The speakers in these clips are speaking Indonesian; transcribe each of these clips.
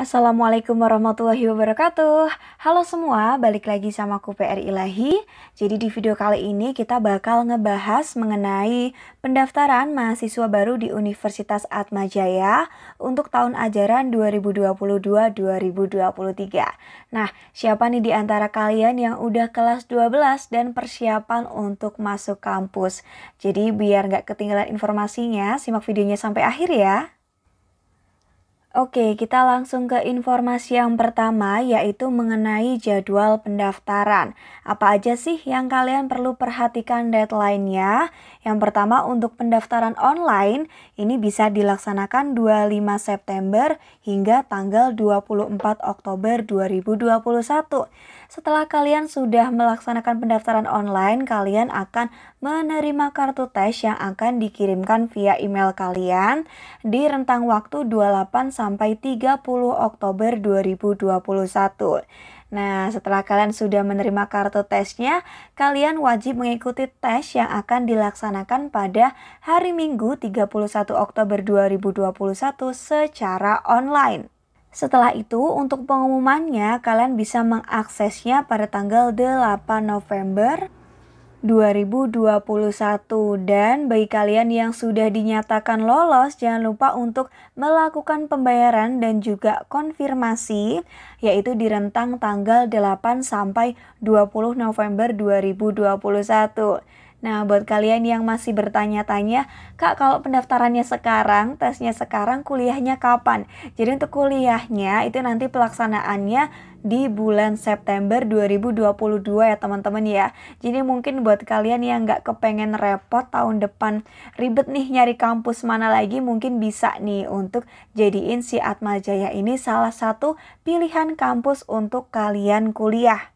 Assalamualaikum warahmatullahi wabarakatuh Halo semua, balik lagi sama aku PR Ilahi Jadi di video kali ini kita bakal ngebahas mengenai pendaftaran mahasiswa baru di Universitas Atmajaya Untuk tahun ajaran 2022-2023 Nah, siapa nih di antara kalian yang udah kelas 12 dan persiapan untuk masuk kampus? Jadi biar nggak ketinggalan informasinya, simak videonya sampai akhir ya Oke, kita langsung ke informasi yang pertama yaitu mengenai jadwal pendaftaran. Apa aja sih yang kalian perlu perhatikan deadline-nya? Yang pertama untuk pendaftaran online, ini bisa dilaksanakan 25 September hingga tanggal 24 Oktober 2021. Setelah kalian sudah melaksanakan pendaftaran online, kalian akan menerima kartu tes yang akan dikirimkan via email kalian di rentang waktu 28 sampai 30 Oktober 2021. Nah, setelah kalian sudah menerima kartu tesnya, kalian wajib mengikuti tes yang akan dilaksanakan pada hari Minggu 31 Oktober 2021 secara online. Setelah itu, untuk pengumumannya, kalian bisa mengaksesnya pada tanggal 8 November 2021 dan bagi kalian yang sudah dinyatakan lolos jangan lupa untuk melakukan pembayaran dan juga konfirmasi yaitu di rentang tanggal 8 sampai 20 November 2021. Nah, buat kalian yang masih bertanya-tanya, Kak, kalau pendaftarannya sekarang, tesnya sekarang, kuliahnya kapan? Jadi untuk kuliahnya itu nanti pelaksanaannya di bulan September 2022 ya teman-teman ya. Jadi mungkin buat kalian yang gak kepengen repot tahun depan ribet nih nyari kampus mana lagi mungkin bisa nih untuk jadiin si Atma Jaya ini salah satu pilihan kampus untuk kalian kuliah.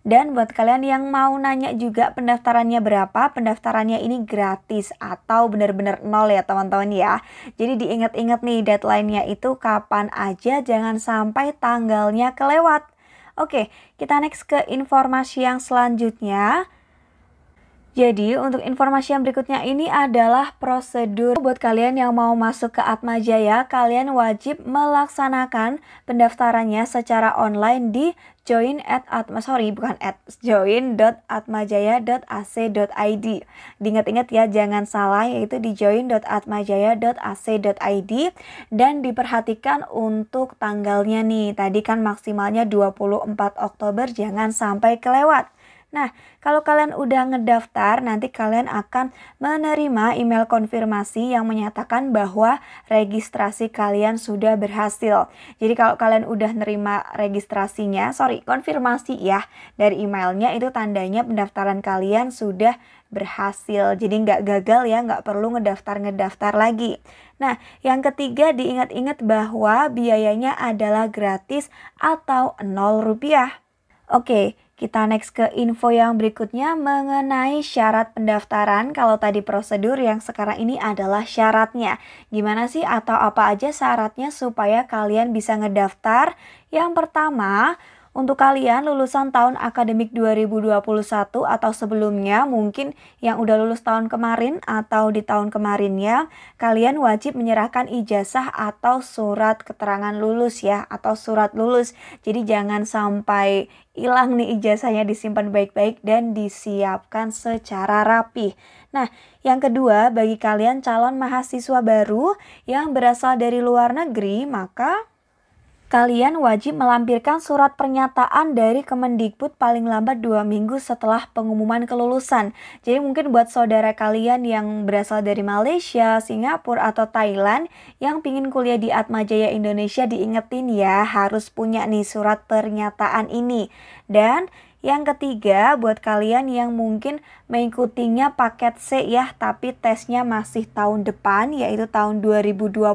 Dan buat kalian yang mau nanya juga pendaftarannya berapa, pendaftarannya ini gratis atau benar-benar nol ya teman-teman ya. Jadi diingat-ingat nih deadline-nya itu kapan aja, jangan sampai tanggalnya kelewat. Oke, kita next ke informasi yang selanjutnya. Jadi untuk informasi yang berikutnya ini adalah prosedur buat kalian yang mau masuk ke Atma Jaya kalian wajib melaksanakan pendaftarannya secara online di join at atma sorry bukan at join.atmajaya.ac.id diingat-ingat ya jangan salah yaitu di join.atmajaya.ac.id dan diperhatikan untuk tanggalnya nih tadi kan maksimalnya 24 Oktober jangan sampai kelewat Nah, kalau kalian udah ngedaftar, nanti kalian akan menerima email konfirmasi yang menyatakan bahwa registrasi kalian sudah berhasil. Jadi kalau kalian udah nerima registrasinya, sorry, konfirmasi ya dari emailnya itu tandanya pendaftaran kalian sudah berhasil. Jadi nggak gagal ya, nggak perlu ngedaftar-ngedaftar lagi. Nah, yang ketiga diingat-ingat bahwa biayanya adalah gratis atau 0 rupiah. Oke, kita next ke info yang berikutnya mengenai syarat pendaftaran. Kalau tadi prosedur yang sekarang ini adalah syaratnya. Gimana sih atau apa aja syaratnya supaya kalian bisa ngedaftar? Yang pertama, untuk kalian lulusan tahun akademik 2021 atau sebelumnya mungkin yang udah lulus tahun kemarin atau di tahun kemarinnya, kalian wajib menyerahkan ijazah atau surat keterangan lulus ya atau surat lulus. Jadi jangan sampai hilang nih ijazahnya disimpan baik-baik dan disiapkan secara rapi. Nah, yang kedua bagi kalian calon mahasiswa baru yang berasal dari luar negeri, maka kalian wajib melampirkan surat pernyataan dari Kemendikbud paling lambat dua minggu setelah pengumuman kelulusan. Jadi mungkin buat saudara kalian yang berasal dari Malaysia, Singapura, atau Thailand yang pingin kuliah di Atmajaya Indonesia diingetin ya harus punya nih surat pernyataan ini. Dan yang ketiga, buat kalian yang mungkin mengikutinya paket C ya, tapi tesnya masih tahun depan, yaitu tahun 2022,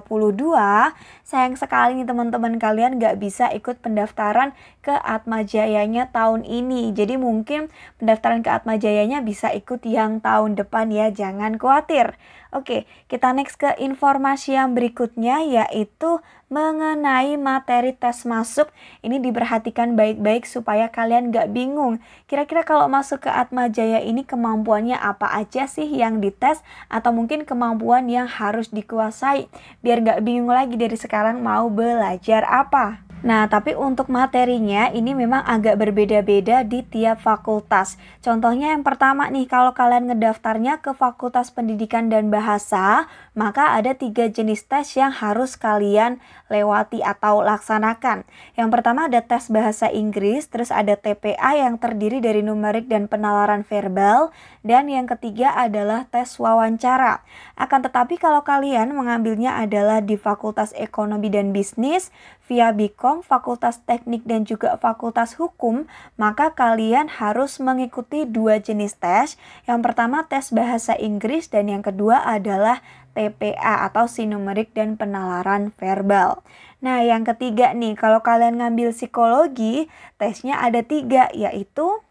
sayang sekali nih teman-teman kalian nggak bisa ikut pendaftaran ke Atma Jayanya tahun ini. Jadi mungkin pendaftaran ke Atma Jayanya bisa ikut yang tahun depan ya, jangan khawatir. Oke, kita next ke informasi yang berikutnya yaitu mengenai materi tes masuk. Ini diperhatikan baik-baik supaya kalian gak bingung. Kira-kira kalau masuk ke Atma Jaya ini kemampuannya apa aja sih yang dites atau mungkin kemampuan yang harus dikuasai biar gak bingung lagi dari sekarang mau belajar apa. Nah, tapi untuk materinya ini memang agak berbeda-beda di tiap fakultas. Contohnya yang pertama nih, kalau kalian ngedaftarnya ke Fakultas Pendidikan dan Bahasa, maka ada tiga jenis tes yang harus kalian lewati atau laksanakan. Yang pertama ada tes bahasa Inggris, terus ada TPA yang terdiri dari numerik dan penalaran verbal, dan yang ketiga adalah tes wawancara. Akan tetapi kalau kalian mengambilnya adalah di Fakultas Ekonomi dan Bisnis, via Bikom, Fakultas Teknik dan juga Fakultas Hukum, maka kalian harus mengikuti dua jenis tes. Yang pertama tes bahasa Inggris dan yang kedua adalah TPA atau sinumerik dan penalaran verbal. Nah, yang ketiga nih, kalau kalian ngambil psikologi, tesnya ada tiga, yaitu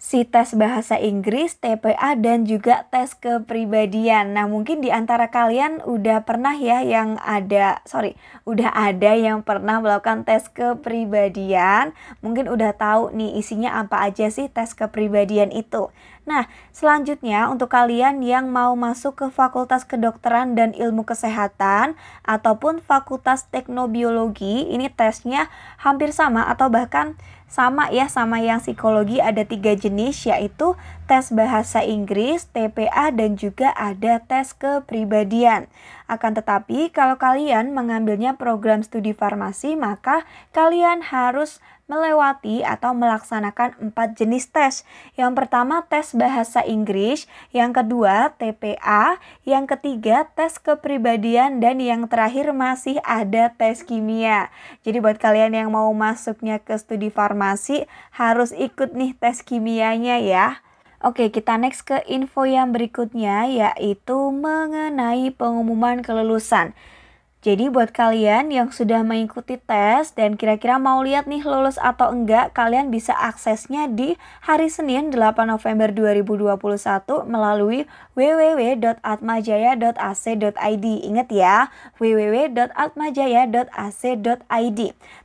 si tes bahasa Inggris, TPA, dan juga tes kepribadian. Nah, mungkin di antara kalian udah pernah ya yang ada, sorry, udah ada yang pernah melakukan tes kepribadian. Mungkin udah tahu nih isinya apa aja sih tes kepribadian itu. Nah, selanjutnya untuk kalian yang mau masuk ke Fakultas Kedokteran dan Ilmu Kesehatan ataupun Fakultas Teknobiologi, ini tesnya hampir sama atau bahkan sama ya sama yang psikologi ada tiga jenis yaitu tes bahasa Inggris, TPA dan juga ada tes kepribadian. Akan tetapi kalau kalian mengambilnya program studi farmasi maka kalian harus melewati atau melaksanakan empat jenis tes. Yang pertama tes bahasa Inggris, yang kedua TPA, yang ketiga tes kepribadian dan yang terakhir masih ada tes kimia. Jadi buat kalian yang mau masuknya ke studi farmasi harus ikut nih tes kimianya ya. Oke, kita next ke info yang berikutnya yaitu mengenai pengumuman kelulusan. Jadi buat kalian yang sudah mengikuti tes dan kira-kira mau lihat nih lulus atau enggak, kalian bisa aksesnya di hari Senin 8 November 2021 melalui www.atmajaya.ac.id. Ingat ya, www.atmajaya.ac.id.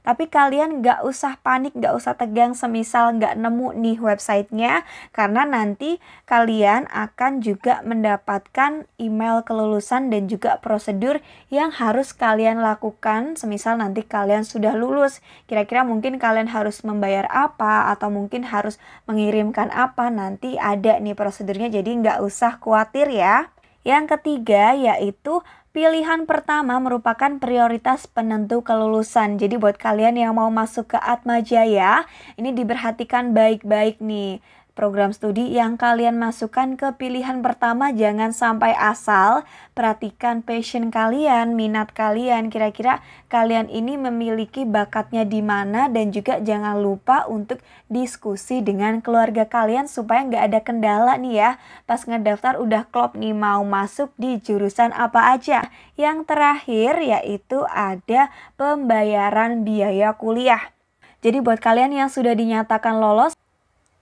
Tapi kalian nggak usah panik, nggak usah tegang semisal nggak nemu nih websitenya, karena nanti kalian akan juga mendapatkan email kelulusan dan juga prosedur yang harus harus kalian lakukan semisal nanti kalian sudah lulus? Kira-kira mungkin kalian harus membayar apa atau mungkin harus mengirimkan apa nanti ada nih prosedurnya jadi nggak usah khawatir ya. Yang ketiga yaitu pilihan pertama merupakan prioritas penentu kelulusan. Jadi buat kalian yang mau masuk ke Atma Jaya, ini diperhatikan baik-baik nih. Program studi yang kalian masukkan ke pilihan pertama jangan sampai asal. Perhatikan passion kalian, minat kalian, kira-kira kalian ini memiliki bakatnya di mana dan juga jangan lupa untuk diskusi dengan keluarga kalian supaya nggak ada kendala nih ya. Pas ngedaftar udah klop nih mau masuk di jurusan apa aja. Yang terakhir yaitu ada pembayaran biaya kuliah. Jadi buat kalian yang sudah dinyatakan lolos,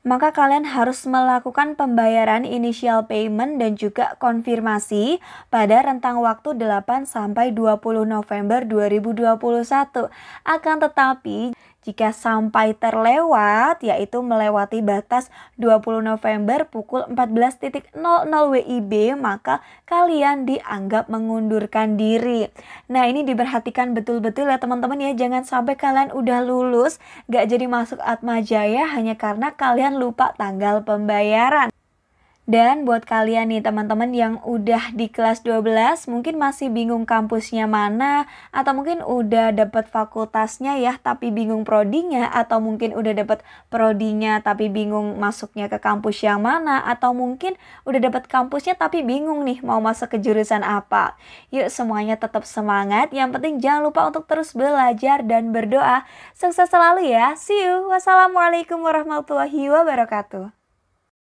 maka kalian harus melakukan pembayaran initial payment dan juga konfirmasi pada rentang waktu 8 sampai 20 November 2021. Akan tetapi, jika sampai terlewat, yaitu melewati batas 20 November pukul 14.00 WIB, maka kalian dianggap mengundurkan diri. Nah ini diperhatikan betul-betul ya teman-teman ya, jangan sampai kalian udah lulus, gak jadi masuk Atma Jaya hanya karena kalian lupa tanggal pembayaran. Dan buat kalian nih teman-teman yang udah di kelas 12 mungkin masih bingung kampusnya mana atau mungkin udah dapet fakultasnya ya tapi bingung prodinya atau mungkin udah dapet prodinya tapi bingung masuknya ke kampus yang mana atau mungkin udah dapet kampusnya tapi bingung nih mau masuk ke jurusan apa. Yuk semuanya tetap semangat, yang penting jangan lupa untuk terus belajar dan berdoa. Sukses selalu ya. See you. Wassalamualaikum warahmatullahi wabarakatuh.